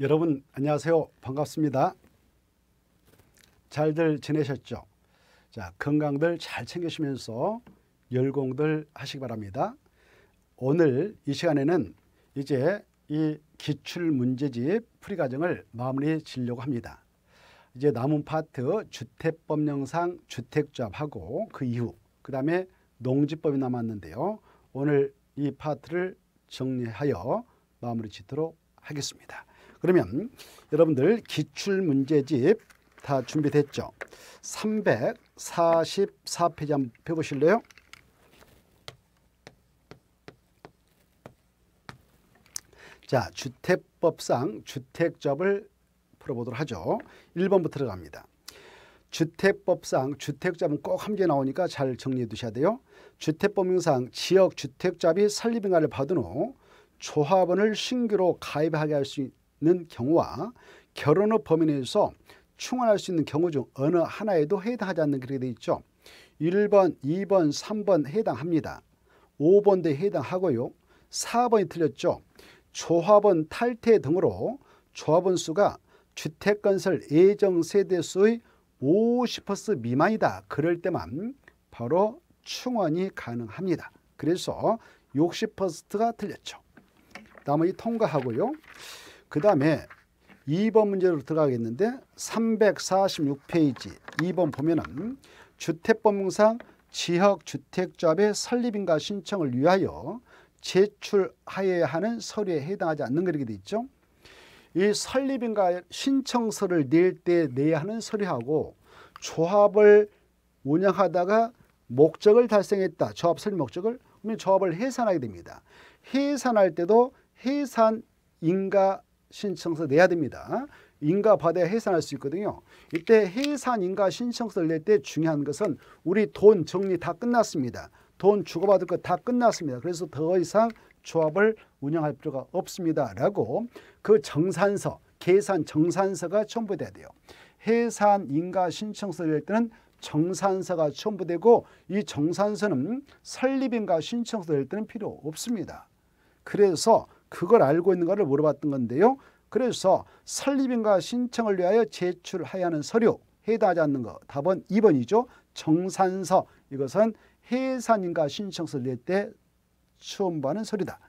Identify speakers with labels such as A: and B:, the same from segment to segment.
A: 여러분 안녕하세요. 반갑습니다. 잘들 지내셨죠? 자, 건강들 잘 챙기시면서 열공들 하시기 바랍니다. 오늘 이 시간에는 이제 이 기출문제집 풀이 과정을 마무리 지려고 합니다. 이제 남은 파트 주택법 영상 주택조합하고 그 이후 그 다음에 농지법이 남았는데요. 오늘 이 파트를 정리하여 마무리 짓도록 하겠습니다. 그러면 여러분들 기출문제집 다 준비됐죠? 344페이지 한번 펴보실래요? 자, 주택법상 주택접을 풀어보도록 하죠. 1번부터 들어갑니다. 주택법상 주택잡은 꼭 함께 나오니까 잘 정리해 두셔야 돼요. 주택법령상 지역 주택잡이 설립인가를 받은 후 조합원을 신규로 가입하게 할수 있는 경우와 결혼후 범위 내에서 충원할 수 있는 경우 중 어느 하나에도 해당하지 않는 그렇게 되어 있죠. 1번, 2번, 3번 해당합니다. 5번도 해당하고요. 4번이 틀렸죠. 조합원 탈퇴 등으로 조합원 수가 주택건설 예정 세대수의 50% 미만이다. 그럴 때만 바로 충원이 가능합니다. 그래서 60%가 틀렸죠. 나머지 통과하고요. 그 다음에 2번 문제로 들어가겠는데 346페이지 2번 보면은 주택법무상 지역주택조합의 설립인가 신청을 위하여 제출하여야 하는 서류에 해당하지 않는 그렇게 돼 있죠. 이 설립인가 신청서를 낼 때 내야 하는 서류하고 조합을 운영하다가 목적을 달성했다. 조합 설립 목적을 그러면 조합을 해산하게 됩니다. 해산할 때도 해산인가 신청서 내야 됩니다. 인가 받아야 해산할 수 있거든요. 이때 해산 인가 신청서를 낼 때 중요한 것은 우리 돈 정리 다 끝났습니다. 돈 주고받을 거 다 끝났습니다. 그래서 더 이상 조합을 운영할 필요가 없습니다. 라고 그 정산서, 계산 정산서가 첨부돼야 돼요. 해산 인가 신청서를 낼 때는 정산서가 첨부되고 이 정산서는 설립인가 신청서 낼 때는 필요 없습니다. 그래서 그걸 알고 있는가를 물어봤던 건데요. 그래서 설립인가 신청을 위하여 제출해야 하는 서류 해당하지 않는 거 답은 2번이죠. 정산서 이것은 해산인가 신청서를 낼 때 추음받는 서류다.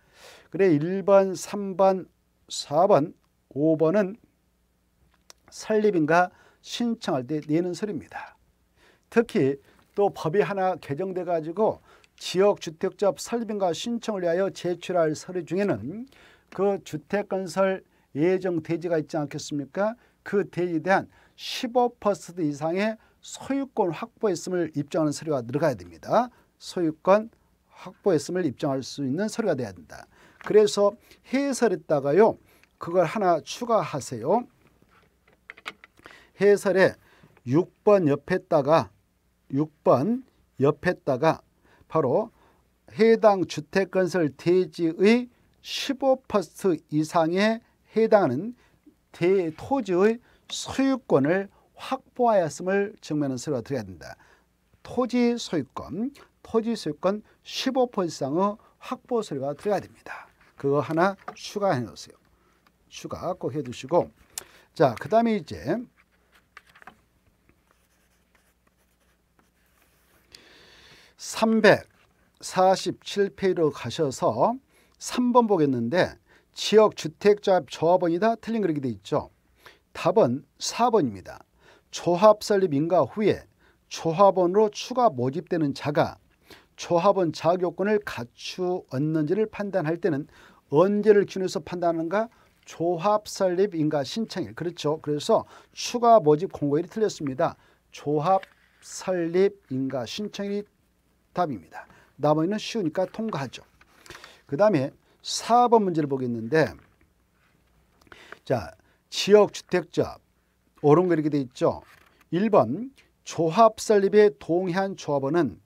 A: 그래 1번, 3번, 4번, 5번은 설립인가 신청할 때 내는 서류입니다. 특히 또 법이 하나 개정돼 가지고 지역주택자합 설립인가 신청을 위하여 제출할 서류 중에는 그 주택건설 예정 대지가 있지 않겠습니까? 그 대지에 대한 15% 이상의 소유권 확보했음을 입증하는 서류가 들어가야 됩니다. 소유권 확보했음을 입증할 수 있는 서류가 돼야 된다. 그래서 해설했다가요. 그걸 하나 추가하세요. 해설에 6번 옆에다가 6번 옆에다가 바로 해당 주택 건설 대지의 15% 이상에 해당하는 대토지의 소유권을 확보하였음을 증명하 서류가 들어야 된다. 토지 소유권, 토지 소유권 15% 이상의 확보 서류가 들어야 됩니다. 그거 하나 추가해 놓으세요. 추가 꼭 해두시고 자, 그 다음에 이제 3 4 7페이로 가셔서 3번 보겠는데 지역 주택자 조합원이다 틀린 그렇게 돼 있죠. 답은 4번입니다. 조합 설립 인가 후에 조합원으로 추가 모집되는 자가 조합원 자격 권을 갖추었는지를 판단할 때는 언제를 기준에서 판단하는가? 조합 설립 인가 신청일. 그렇죠. 그래서 추가 모집 공고일이 틀렸습니다. 조합 설립 인가 신청일이 답입니다. 나머지는 쉬우니까 통과하죠. 그 다음에 4번 문제를 보겠는데 자 지역주택자 오른거 이렇게 돼 있죠. 1번 조합설립에 동의한 조합원은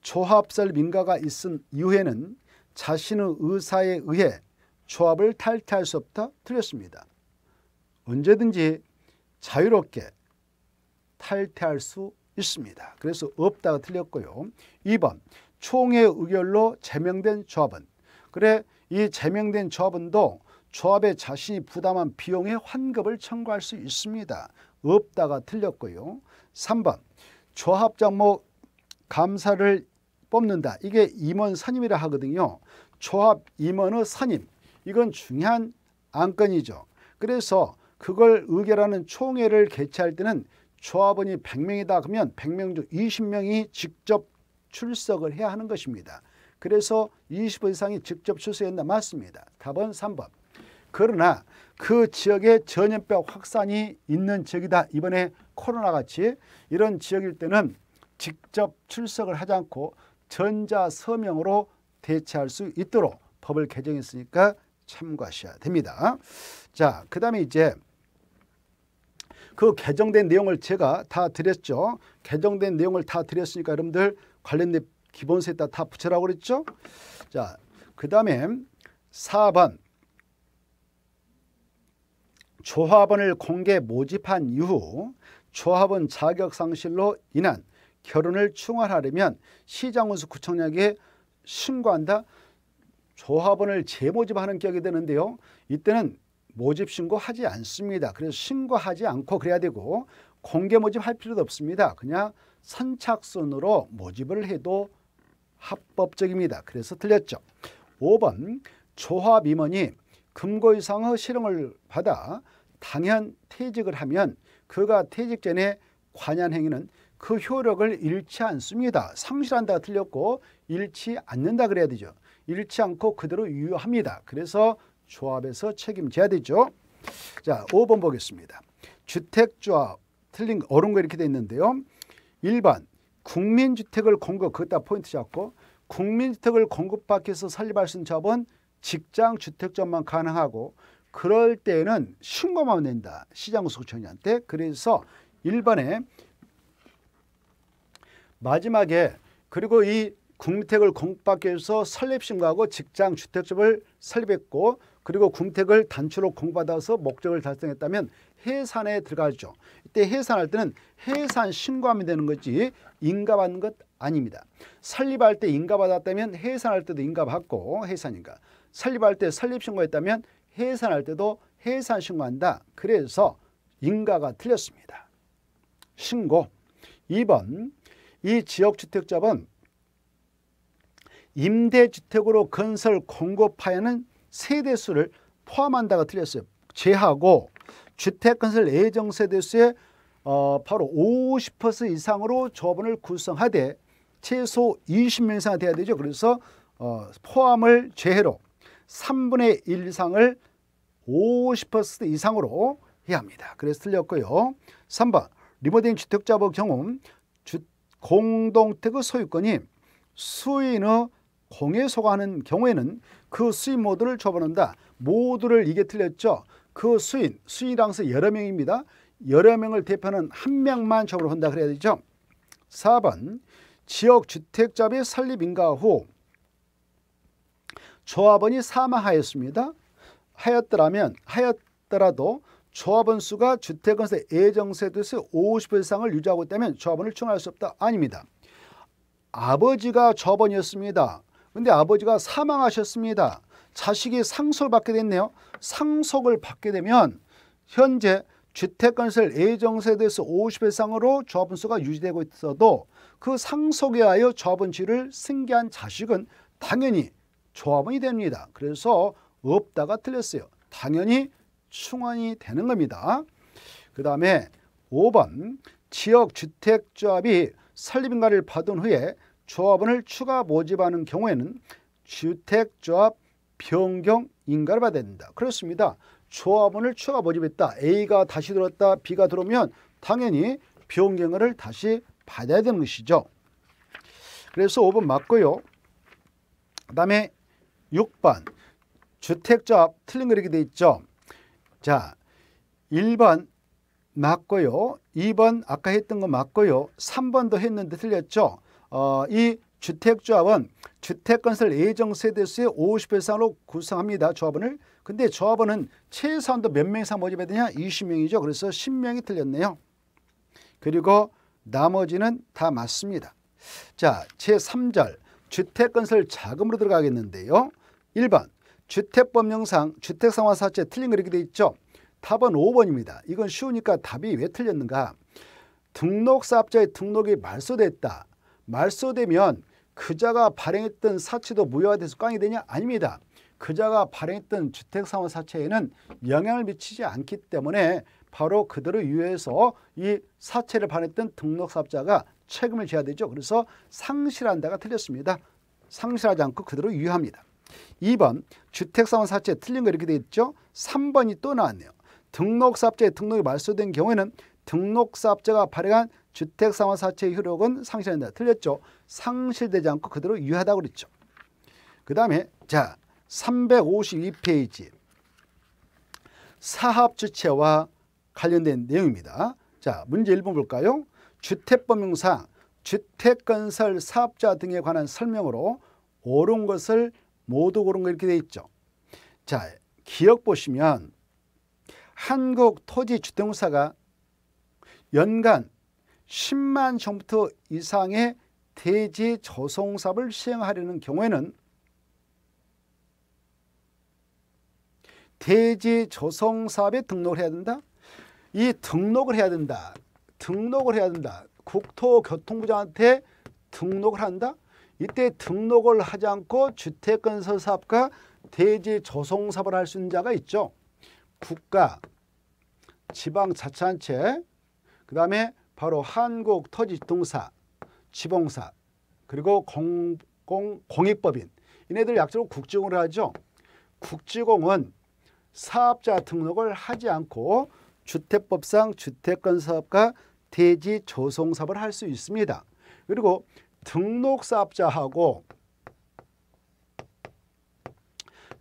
A: 조합설립 인가가 있은 이후에는 자신의 의사에 의해 조합을 탈퇴할 수 없다 틀렸습니다. 언제든지 자유롭게 탈퇴할 수 있습니다. 그래서 없다가 틀렸고요. 2번 총회 의결로 제명된 조합은 그래 이 제명된 조합은도 조합의 자신이 부담한 비용의 환급을 청구할 수 있습니다. 없다가 틀렸고요. 3번 조합 장목 감사를 뽑는다. 이게 임원 선임이라 하거든요. 조합 임원의 선임. 이건 중요한 안건이죠. 그래서 그걸 의결하는 총회를 개최할 때는 조합원이 100명이다 그러면 100명 중 20명이 직접 출석을 해야 하는 것입니다. 그래서 20 이상이 직접 출석했나 맞습니다. 답은 3번. 그러나 그 지역에 전염병 확산이 있는 지역이다. 이번에 코로나같이 이런 지역일 때는 직접 출석을 하지 않고 전자 서명으로 대체할 수 있도록 법을 개정했으니까 참고하셔야 됩니다. 자, 그 다음에 이제 그 개정된 내용을 제가 다 드렸죠. 개정된 내용을 다 드렸으니까 여러분들 관련된 기본세에다 다 붙여라고 그랬죠. 자, 그 다음에 4번 조합원을 공개 모집한 이후 조합원 자격 상실로 인한 결혼을 충활하려면 시장원수 구청장에게 신고한다. 조합원을 재모집하는 격이 되는데요. 이때는 모집 신고하지 않습니다. 그래서 신고하지 않고 그래야 되고 공개 모집할 필요도 없습니다. 그냥 선착순으로 모집을 해도 합법적입니다. 그래서 틀렸죠. 5번 조합임원이 금고 이상의 실형을 받아 당연 퇴직을 하면 그가 퇴직 전에 관한 행위는 그 효력을 잃지 않습니다. 상실한다 틀렸고 잃지 않는다 그래야 되죠. 잃지 않고 그대로 유효합니다. 그래서 조합에서 책임져야 되죠. 자, 5번 보겠습니다. 주택조합, 틀린 어른 거 이렇게 돼 있는데요. 1번, 국민주택을 공급, 그다 포인트 잡고 국민주택을 공급받기 위해서 설립할 수 있는 조합은 직장주택조합만 가능하고 그럴 때에는 신고만 낸다. 시장구청이한테 그래서 1번에 마지막에 그리고 이 국민택을 공급받기 위해서 설립신고하고 직장주택집을 설립했고 그리고 궁택을 단추로 공받아서 목적을 달성했다면 해산에 들어가죠. 이때 해산할 때는 해산 신고하면 되는 거지 인가받는 것 아닙니다. 설립할 때 인가받았다면 해산할 때도 인가받고 해산인가. 설립할 때 설립신고했다면 해산할 때도 해산신고한다. 그래서 인가가 틀렸습니다. 신고 2번 이지역주택자분 임대주택으로 건설 공급하에는 세대수를 포함한다가 틀렸어요. 제하고 주택건설 예정세대수의 어, 바로 50% 이상으로 조합원을 구성하되 최소 20명 이상 돼야 되죠. 그래서 어, 포함을 제해로 3분의 1 이상을 50% 이상으로 해야 합니다. 그래서 틀렸고요. 3번 리모델링 주택자의 경우 주, 공동택의 소유권이 수인의 공에 속하는 경우에는 그 수인 모두를 접어는다 모두를 이게 틀렸죠. 그 수인, 수인이랑서 여러 명입니다. 여러 명을 대표하는 한 명만 접어넣는다 그래야 되죠. 4번 지역주택자비 설립 인가 후 조합원이 사망하였습니다. 하였더라면 하였더라도 조합원 수가 주택건설 예정세 대세 50 이상을 유지하고 있다면 조합원을 충할수 없다. 아닙니다. 아버지가 조합원이었습니다. 근데 아버지가 사망하셨습니다. 자식이 상속을 받게 됐네요. 상속을 받게 되면 현재 주택건설 예정세에 대해서 50회 이상으로 조합원수가 유지되고 있어도 그 상속에 하여 조합원치를 승계한 자식은 당연히 조합원이 됩니다. 그래서 없다가 틀렸어요. 당연히 충원이 되는 겁니다. 그 다음에 5번 지역주택조합이 설립인가를 받은 후에 조합원을 추가 모집하는 경우에는 주택조합 변경 인가를 받아야 된다. 그렇습니다. 조합원을 추가 모집했다. A가 다시 들었다. B가 들어오면 당연히 변경을 다시 받아야 되는 것이죠. 그래서 5번 맞고요. 그 다음에 6번 주택조합 틀린 거 이렇게 돼 있죠. 자 1번 맞고요. 2번 아까 했던 거 맞고요. 3번도 했는데 틀렸죠. 어, 이 주택조합은 주택건설 예정세대수의 50회 이상으로 구성합니다. 조합원을. 근데 조합원은 최소한도 몇명 이상 모집해야 되냐? 20명이죠. 그래서 10명이 틀렸네요. 그리고 나머지는 다 맞습니다. 자, 제3절 주택건설 자금으로 들어가겠는데요. 1번 주택법령상 주택상환사채 틀린 거 이렇게 돼 있죠. 답은 5번입니다. 이건 쉬우니까 답이 왜 틀렸는가? 등록사업자의 등록이 말소됐다. 말소되면 그자가 발행했던 사채도 무효화돼서 꽝이 되냐? 아닙니다. 그자가 발행했던 주택상환 사채에는 영향을 미치지 않기 때문에 바로 그들을 유해서 이 사채를 발행했던 등록사업자가 책임을 져야 되죠. 그래서 상실한다가 틀렸습니다. 상실하지 않고 그대로 유효합니다. 2번 주택상환 사채 틀린 거 이렇게 돼 있죠. 3번이 또 나왔네요. 등록사업자의 등록이 말소된 경우에는 등록사업자가 발행한 주택상환사채의 효력은 상실한다. 틀렸죠. 상실되지 않고 그대로 유효하다고 그랬죠. 그 다음에 자 352페이지 사업주체와 관련된 내용입니다. 자 문제 1번 볼까요? 주택법령상 주택건설 사업자 등에 관한 설명으로 옳은 것을 모두 고른 거 이렇게 돼 있죠. 자 기억 보시면 한국토지주택공사가 연간 10만 정부터 이상의 대지 조성 사업을 시행하려는 경우에는 대지 조성 사업에 등록을 해야 된다. 이 등록을 해야 된다. 등록을 해야 된다. 국토교통부장한테 등록을 한다. 이때 등록을 하지 않고 주택건설 사업과 대지 조성 사업을 할 수 있는 자가 있죠. 국가, 지방자치단체, 그 다음에 바로 한국 토지 동사, 지봉사, 그리고 공공 공익법인 이네들 약자로 국지공을 하죠. 국지공은 사업자 등록을 하지 않고 주택법상 주택권 사업과 대지 조성 사업을 할 수 있습니다. 그리고 등록 사업자하고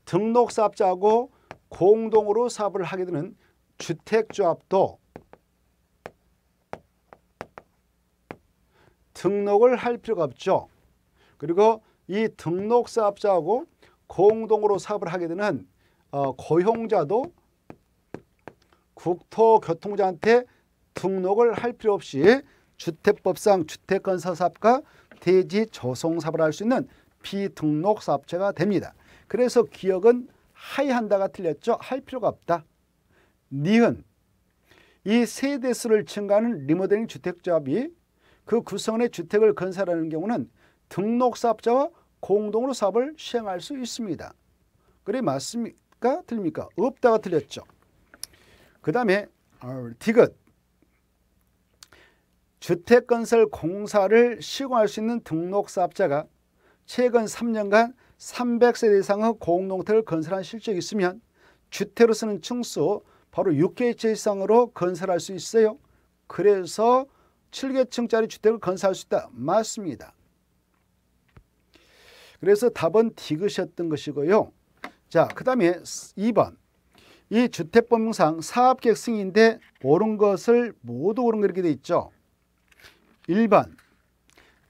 A: 등록 사업자하고 공동으로 사업을 하게 되는 주택조합도 등록을 할 필요가 없죠. 그리고 이 등록 사업자하고 공동으로 사업을 하게 되는 어, 고용자도 국토교통부한테 등록을 할 필요 없이 주택법상 주택건설사업과 대지조성사업을 할 수 있는 비등록사업체가 됩니다. 그래서 기억은 하이한다가 틀렸죠. 할 필요가 없다. 니은 이 세대수를 증가하는 리모델링 주택조합이 그 구성원의 주택을 건설하는 경우는 등록 사업자와 공동으로 사업을 시행할 수 있습니다. 그래 맞습니까? 틀립니까? 없다가 틀렸죠. 그 다음에 어, 디귿 주택건설공사를 시공할 수 있는 등록사업자가 최근 3년간 300세대 이상의 공동택을 건설한 실적이 있으면 주택으로 쓰는 층수 바로 6개체 이상으로 건설할 수 있어요. 그래서 7계층짜리 주택을 건설할 수 있다. 맞습니다. 그래서 답은 디귿이었던 것이고요. 자, 그 다음에 2번. 이주택법상 사업계획 승인인데 옳은 것을 모두 옳은 거 이렇게 돼 있죠. 1번.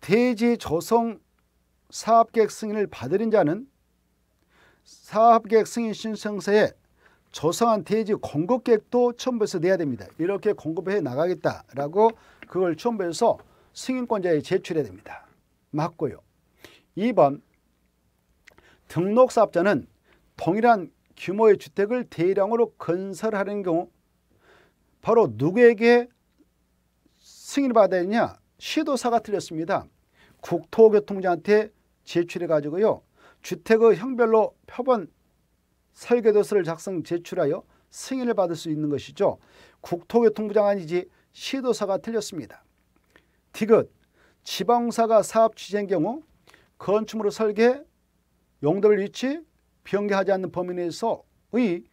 A: 대지 조성 사업계획 승인을 받으린 자는 사업계획 승인 신청서에 조성한 대지 공급계획도 첨부해서 내야 됩니다. 이렇게 공급해 나가겠다라고 그걸 첨부해서 승인권자에 제출해야 됩니다. 맞고요. 2번 등록 사업자는 동일한 규모의 주택을 대량으로 건설하는 경우 바로 누구에게 승인을 받아야 되냐 시도사가 틀렸습니다. 국토교통부한테 제출해 가지고요. 주택의 형별로 표본 설계도서를 작성 제출하여 승인을 받을 수 있는 것이죠. 국토교통부 장관이지 시도사가 틀렸습니다. 디귿 지방사가 사업 취재인 경우 건축물을 설계, 용도별 위치, 변경하지 않는 범위 내에서의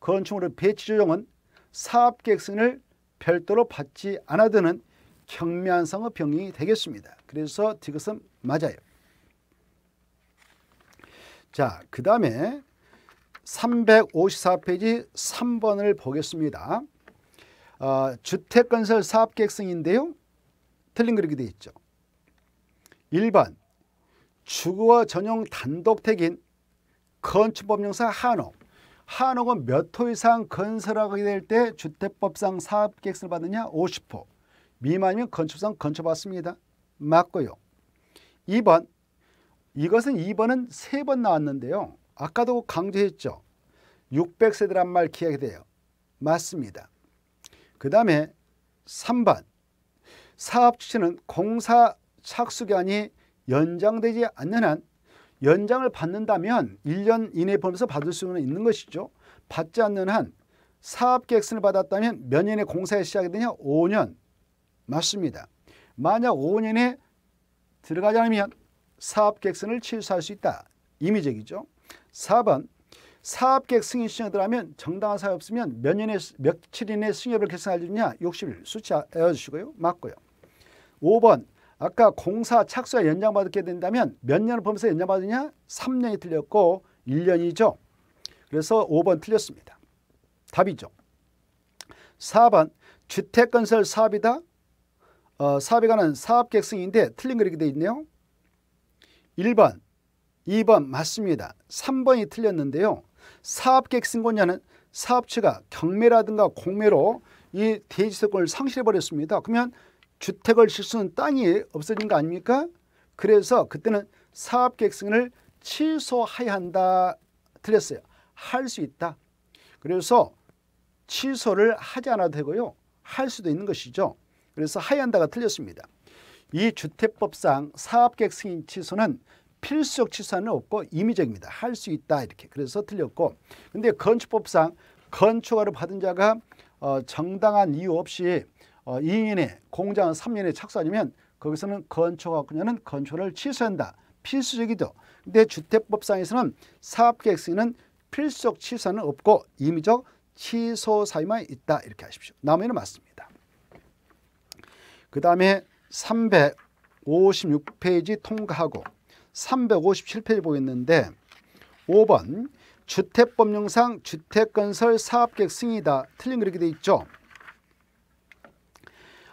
A: 건축물의 배치 조정은 사업계획 승인을 별도로 받지 않아야 는 경미한성의 병이 되겠습니다. 그래서 디귿은 맞아요. 자, 그 다음에 354페이지 3번을 보겠습니다. 어, 주택건설 사업계획성인데요. 틀린 그렇게 되어 있죠. 1번 주거 전용 단독택인 건축법령상 한옥 한옥은 몇 호 이상 건설하게 될 때 주택법상 사업계획성을 받느냐? 50호 미만이면 건축상 건축받습니다. 맞고요. 2번 이것은 2번은 3번 나왔는데요. 아까도 강조했죠. 600세대란 말 기억이 돼요. 맞습니다. 그 다음에 3번 사업 추진은 공사 착수기간이 연장되지 않는 한 연장을 받는다면 1년 이내 보면서 받을 수는 있는 것이죠. 받지 않는 한 사업계획서를 받았다면 몇 년에 공사에 시작이 되냐? 5년. 맞습니다. 만약 5년에 들어가지 않으면 사업계획서를 취소할 수 있다. 임의적이죠. 4번 사업계획 승인 신청에 들면 정당한 사유 없으면 몇 년에 며칠 이내 승협을 계산할 일이냐 60일 수치 알려주시고요. 맞고요. 5번 아까 공사 착수와 연장받게 된다면 몇 년을 보면서 연장받느냐 3년이 틀렸고 1년이죠. 그래서 5번 틀렸습니다. 답이죠. 4번 주택건설 사업이다. 어, 사업에 관한 사업계획 승인인데 틀린 그렇게 되어 있네요. 1번 2번 맞습니다. 3번이 틀렸는데요. 사업계획 승권자는 사업체가 경매라든가 공매로 이 대지세권을 상실해버렸습니다. 그러면 주택을 실수는 땅이 없어진 거 아닙니까? 그래서 그때는 사업계 승인을 취소해야 한다. 틀렸어요. 할 수 있다. 그래서 취소를 하지 않아도 되고요. 할 수도 있는 것이죠. 그래서 하야 한다가 틀렸습니다. 이 주택법상 사업계 승인 취소는 필수적 치사는 없고 임의적입니다. 할 수 있다 이렇게 그래서 틀렸고 근데 건축법상 건축허를 받은 자가 어, 정당한 이유 없이 어, 2년에 공장 3년에 착수하면 거기서는 건축허가는 건축을 취소한다. 필수적이죠. 근데 주택법상에서는 사업계획 승인은 필수적 취소는 없고 임의적 취소 사유만 있다 이렇게 하십시오. 나머지는 맞습니다. 그 다음에 356페이지 통과하고 357페이지 보겠는데 5번 주택법령상 주택건설 사업객 승인이다. 틀린 그렇게 돼 있죠.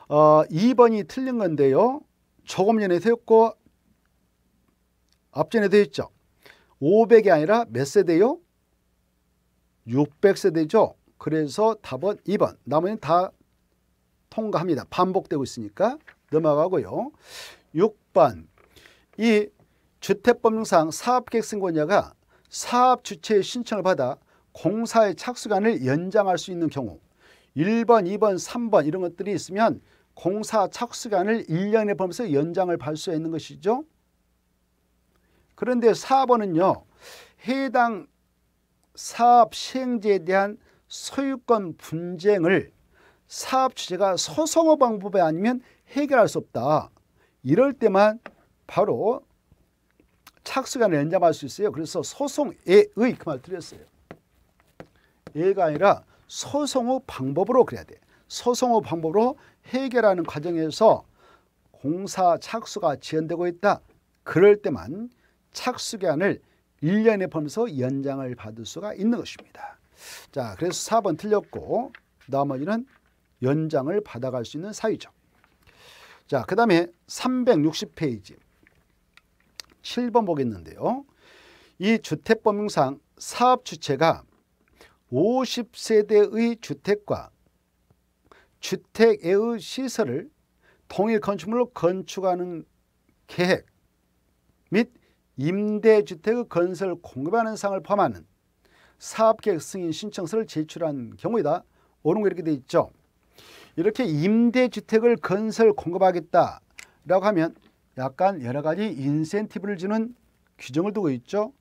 A: 어, 2번이 틀린 건데요. 조금 전에 세웠고 앞전에 되어 있죠. 500이 아니라 몇 세대요? 600세대죠. 그래서 답은 2번. 나머지는 다 통과합니다. 반복되고 있으니까 넘어가고요. 6번. 이 주택법령상 사업계획 승권자가 사업 주체의 신청을 받아 공사의 착수간을 연장할 수 있는 경우 1번, 2번, 3번 이런 것들이 있으면 공사 착수간을 1년에 보면서 연장을 발수해 있는 것이죠. 그런데 4번은요. 해당 사업 시행제에 대한 소유권 분쟁을 사업 주체가 소송의 방법에 아니면 해결할 수 없다. 이럴 때만 바로 착수간을 연장할 수 있어요. 그래서 소송에의 그말 드렸어요. 예가 아니라 소송의 방법으로 그래야 돼. 소송의 방법으로 해결하는 과정에서 공사 착수가 지연되고 있다. 그럴 때만 착수기한을 1년에 보면서 연장을 받을 수가 있는 것입니다. 자, 그래서 4번 틀렸고 나머지는 연장을 받아갈 수 있는 사유죠. 자, 그 다음에 360페이지 7번 보겠는데요. 이 주택법령상 사업 주체가 50세대의 주택과 주택의 시설을 통일 건축물로 건축하는 계획 및 임대주택의 건설 공급하는 상을 포함하는 사업계획 승인 신청서를 제출한 경우이다. 오른 거 이렇게 돼 있죠. 이렇게 임대주택을 건설 공급하겠다라고 하면 약간 여러 가지 인센티브를 주는 규정을 두고 있죠.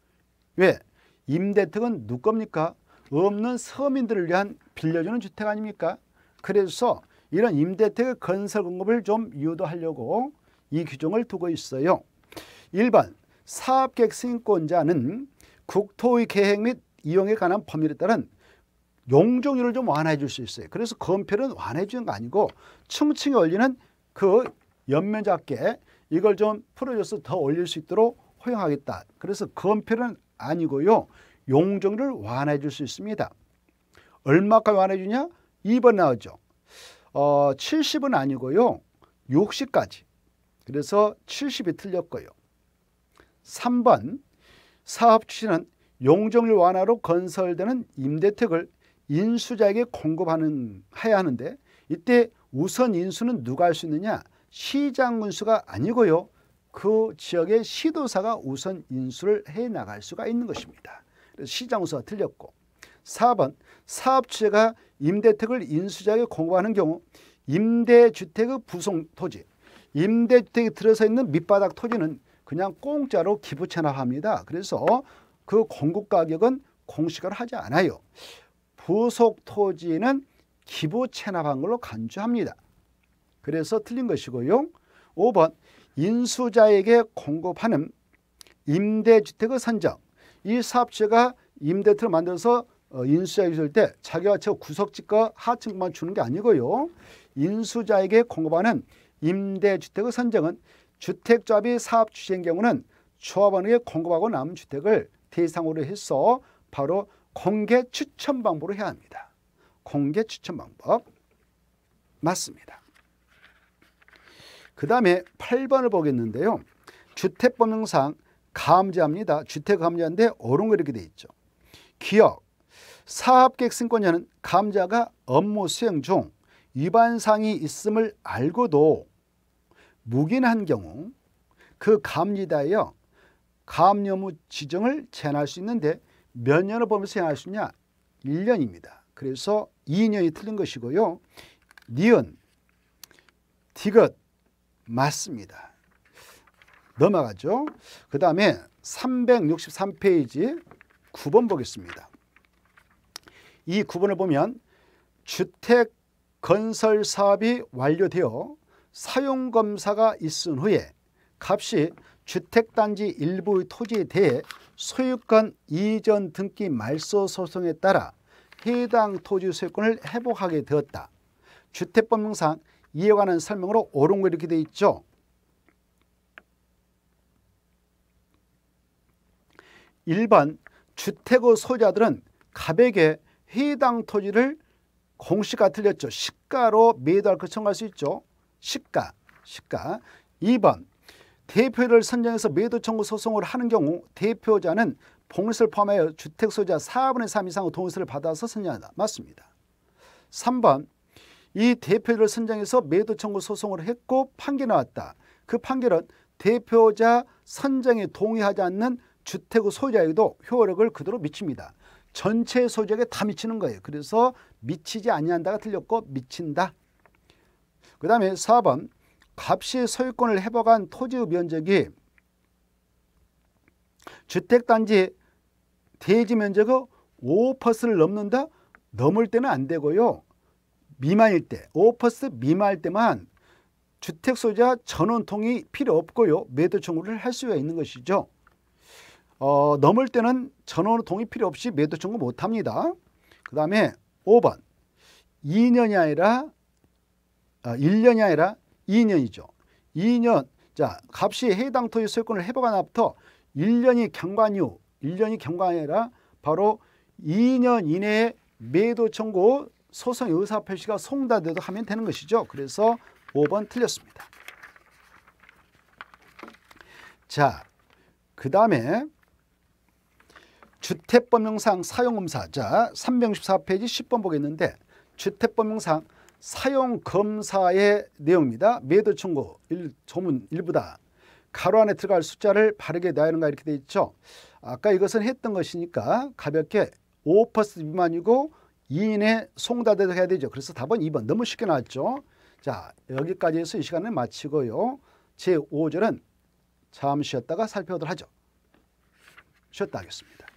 A: 왜? 임대택은 누겁니까? 없는 서민들을 위한 빌려주는 주택 아닙니까? 그래서 이런 임대택의 건설 공급을 좀 유도하려고 이 규정을 두고 있어요. 1번 사업객 승인권자는 국토의 계획 및 이용에 관한 법률에 따른 용적률을 좀 완화해 줄 수 있어요. 그래서 건폐를 완화해 주는 거 아니고 충칭의 원리는 그 연면적계 이걸 좀 풀어줘서 더 올릴 수 있도록 허용하겠다. 그래서 건폐는 아니고요. 용적률을 완화해 줄 수 있습니다. 얼마까지 완화해 주냐? 2번 나오죠. 어, 70은 아니고요. 60까지. 그래서 70이 틀렸고요. 3번 사업 추진은 용적률 완화로 건설되는 임대택을 인수자에게 공급하는 해야 하는데 이때 우선 인수는 누가 할 수 있느냐? 시장 군수가 아니고요. 그 지역의 시도사가 우선 인수를 해 나갈 수가 있는 것입니다. 시장 군수가 틀렸고 4번 사업체가 임대택을 인수자에게 공고하는 경우 임대주택의 부속 토지, 임대주택이 들어서 있는 밑바닥 토지는 그냥 공짜로 기부 체납합니다. 그래서 그 공급 가격은 공시가 하지 않아요. 부속 토지는 기부 체납한 걸로 간주합니다. 그래서 틀린 것이고요. 5번 인수자에게 공급하는 임대주택의 선정 이 사업체가 임대주택 만들어서 어, 인수자 에 있을 때 자기가 채 구석지과 하층만 주는 게 아니고요. 인수자에게 공급하는 임대주택의 선정은 주택조합이 사업 주시인 경우는 조합원에게 공급하고 남은 주택을 대상으로 해서 바로 공개 추천 방법으로 해야 합니다. 공개 추천 방법 맞습니다. 그 다음에 8번을 보겠는데요. 주택법령상 가함자니다주택가함자데 어른거 이렇게 돼 있죠. 기억, 사업계 승권자는 가자가 업무 수행 중 위반상이 있음을 알고도 무기한 경우 그 가함에 여 가압 무 지정을 제한할 수 있는데 몇 년을 범위 수행할 수 있냐? 1년입니다. 그래서 2년이 틀린 것이고요. 니은, 디귿, 맞습니다. 넘어가죠. 그 다음에 363페이지 9번 보겠습니다. 이 9번을 보면 주택 건설 사업이 완료되어 사용검사가 있은 후에 값이 주택단지 일부의 토지에 대해 소유권 이전 등기 말소 소송에 따라 해당 토지 소유권을 회복하게 되었다. 주택법령상 이어가는 설명으로 옳은 거 이렇게 돼 있죠. 일반 주택의 소유자들은 갑에게 해당 토지를 공시가 틀렸죠. 시가로 매도할 것 청할 수 있죠. 시가, 시가. 2번 대표를 선정해서 매도 청구 소송을 하는 경우 대표자는 봉쇄를 포함하여 주택 소유자 4분의 3 이상의 동의서를 받아서 선정한다. 맞습니다. 3번 이 대표를 선정해서 매도 청구 소송을 했고 판결 이 나왔다. 그 판결은 대표자 선정에 동의하지 않는 주택의 소유자에도 효력을 그대로 미칩니다. 전체 소유자에게 다 미치는 거예요. 그래서 미치지 아니한다가 틀렸고 미친다. 그 다음에 4번 값이 소유권을 회복한 토지의 면적이 주택단지 대지 면적의 5%를 넘는다? 넘을 때는 안 되고요. 미만일 때, 오퍼스 미만일 때만 주택 소유자 전원통이 필요 없고요. 매도 청구를 할 수가 있는 것이죠. 어, 넘을 때는 전원통이 필요 없이 매도 청구 못합니다. 그 다음에 5번 2년이 아니라 아, 1년이 아니라 2년이죠. 2년 자 값이 해당 토지 소유권을 해보관 앞부터 1년이 경관 이후 1년이 경관이 아니라 바로 2년 이내에 매도 청구 소송 의사 표시가 송달돼도 하면 되는 것이죠. 그래서 5번 틀렸습니다. 자, 그 다음에 주택법령상 사용검사 자 364페이지 10번 보겠는데 주택법령상 사용검사의 내용입니다. 매도 청구 1, 조문 일부다. 가로 안에 들어갈 숫자를 바르게 놔야 하는가 이렇게 돼 있죠. 아까 이것은 했던 것이니까 가볍게 5% 미만이고 2인의 송다대도 해야 되죠. 그래서 답은 2번 너무 쉽게 나왔죠. 자 여기까지 해서 이 시간을 마치고요. 제5절은 잠시 쉬었다가 살펴보도록 하죠. 쉬었다 하겠습니다.